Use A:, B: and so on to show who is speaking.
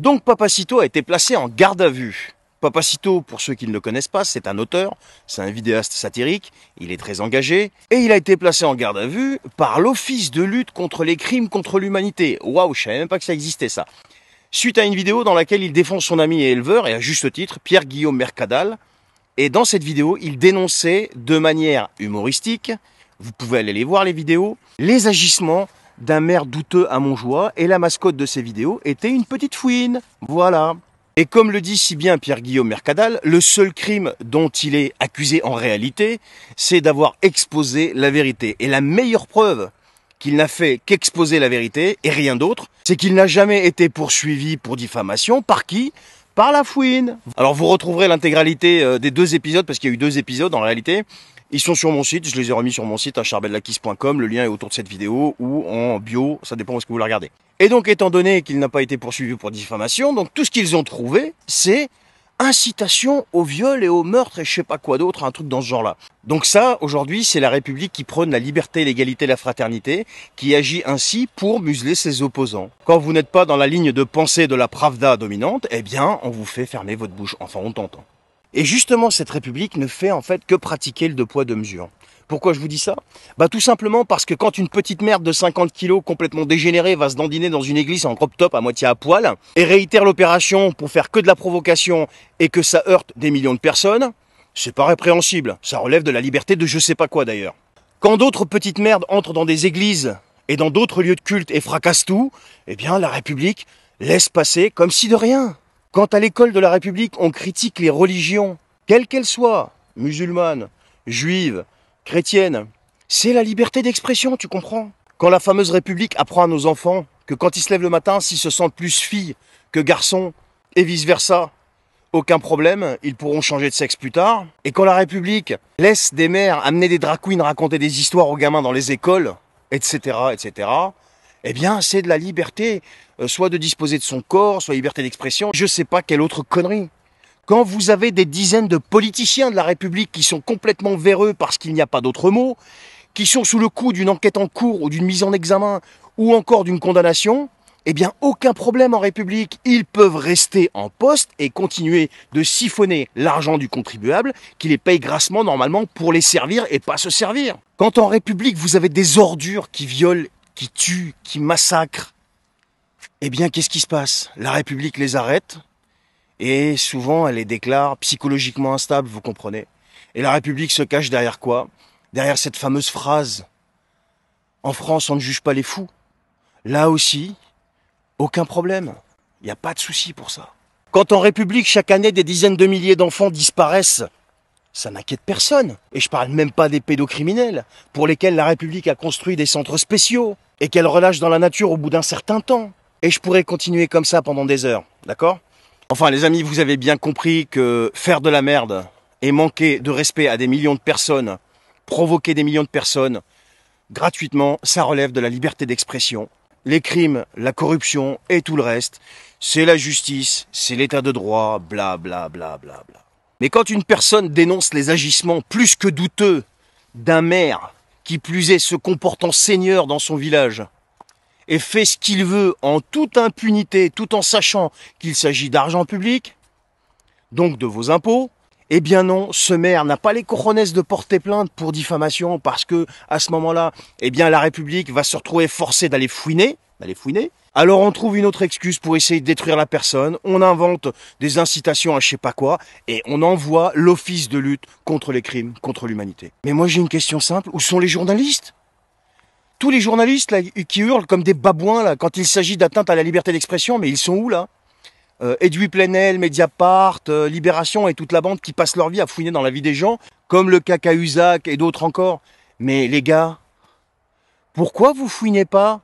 A: Donc Papacito a été placé en garde à vue. Papacito, pour ceux qui ne le connaissent pas, c'est un auteur, c'est un vidéaste satirique, il est très engagé, et il a été placé en garde à vue par l'Office de lutte contre les crimes contre l'humanité. Waouh, je savais même pas que ça existait ça. Suite à une vidéo dans laquelle il défend son ami et éleveur, et à juste titre, Pierre-Guillaume Mercadal, et dans cette vidéo, il dénonçait de manière humoristique, vous pouvez aller les voir les vidéos, les agissements d'un maire douteux à Montjoie, et la mascotte de ces vidéos était une petite fouine. Voilà. Et comme le dit si bien Pierre-Guillaume Mercadal, le seul crime dont il est accusé en réalité, c'est d'avoir exposé la vérité. Et la meilleure preuve qu'il n'a fait qu'exposer la vérité et rien d'autre, c'est qu'il n'a jamais été poursuivi pour diffamation. Par qui Par la fouine. Alors vous retrouverez l'intégralité euh, des deux épisodes, parce qu'il y a eu deux épisodes en réalité, ils sont sur mon site, je les ai remis sur mon site à charbelakis.com, le lien est autour de cette vidéo ou en bio, ça dépend où est-ce que vous la regardez. Et donc étant donné qu'il n'a pas été poursuivi pour diffamation, donc tout ce qu'ils ont trouvé, c'est incitation au viol et au meurtre et je sais pas quoi d'autre, un truc dans ce genre-là. Donc ça, aujourd'hui, c'est la République qui prône la liberté, l'égalité, la fraternité, qui agit ainsi pour museler ses opposants. Quand vous n'êtes pas dans la ligne de pensée de la Pravda dominante, eh bien, on vous fait fermer votre bouche. Enfin, on t'entend. Et justement, cette République ne fait en fait que pratiquer le deux poids, deux mesures. Pourquoi je vous dis ça Bah tout simplement parce que quand une petite merde de 50 kilos complètement dégénérée va se dandiner dans une église en crop top à moitié à poil et réitère l'opération pour faire que de la provocation et que ça heurte des millions de personnes, c'est pas répréhensible. Ça relève de la liberté de je sais pas quoi d'ailleurs. Quand d'autres petites merdes entrent dans des églises et dans d'autres lieux de culte et fracassent tout, eh bien la République laisse passer comme si de rien. Quand à l'école de la République, on critique les religions, quelles qu'elles soient, musulmanes, juives, chrétiennes, c'est la liberté d'expression, tu comprends Quand la fameuse République apprend à nos enfants que quand ils se lèvent le matin, s'ils se sentent plus filles que garçons, et vice-versa, aucun problème, ils pourront changer de sexe plus tard. Et quand la République laisse des mères amener des drag queens raconter des histoires aux gamins dans les écoles, etc., etc., eh bien, c'est de la liberté, euh, soit de disposer de son corps, soit liberté d'expression, je sais pas quelle autre connerie. Quand vous avez des dizaines de politiciens de la République qui sont complètement véreux parce qu'il n'y a pas d'autre mot, qui sont sous le coup d'une enquête en cours ou d'une mise en examen ou encore d'une condamnation, eh bien, aucun problème en République. Ils peuvent rester en poste et continuer de siphonner l'argent du contribuable qui les paye grassement normalement pour les servir et pas se servir. Quand en République vous avez des ordures qui violent qui tuent, qui massacrent, eh bien, qu'est-ce qui se passe La République les arrête et souvent elle les déclare psychologiquement instables, vous comprenez. Et la République se cache derrière quoi Derrière cette fameuse phrase En France, on ne juge pas les fous. Là aussi, aucun problème. Il n'y a pas de souci pour ça. Quand en République, chaque année, des dizaines de milliers d'enfants disparaissent, ça n'inquiète personne. Et je parle même pas des pédocriminels, pour lesquels la République a construit des centres spéciaux, et qu'elle relâche dans la nature au bout d'un certain temps. Et je pourrais continuer comme ça pendant des heures, d'accord Enfin les amis, vous avez bien compris que faire de la merde et manquer de respect à des millions de personnes, provoquer des millions de personnes gratuitement, ça relève de la liberté d'expression. Les crimes, la corruption et tout le reste, c'est la justice, c'est l'état de droit, blablabla. bla bla bla bla. Mais quand une personne dénonce les agissements plus que douteux d'un maire qui plus est se comportant seigneur dans son village, et fait ce qu'il veut en toute impunité, tout en sachant qu'il s'agit d'argent public, donc de vos impôts, eh bien non, ce maire n'a pas les couronnes de porter plainte pour diffamation parce que à ce moment-là, eh bien la République va se retrouver forcée d'aller fouiner, d'aller fouiner, alors on trouve une autre excuse pour essayer de détruire la personne, on invente des incitations à je sais pas quoi, et on envoie l'office de lutte contre les crimes, contre l'humanité. Mais moi j'ai une question simple, où sont les journalistes Tous les journalistes qui hurlent comme des babouins là, quand il s'agit d'atteinte à la liberté d'expression, mais ils sont où là euh, Edoui Plenel, Mediapart, euh, Libération et toute la bande qui passent leur vie à fouiner dans la vie des gens, comme le caca et d'autres encore. Mais les gars, pourquoi vous fouinez pas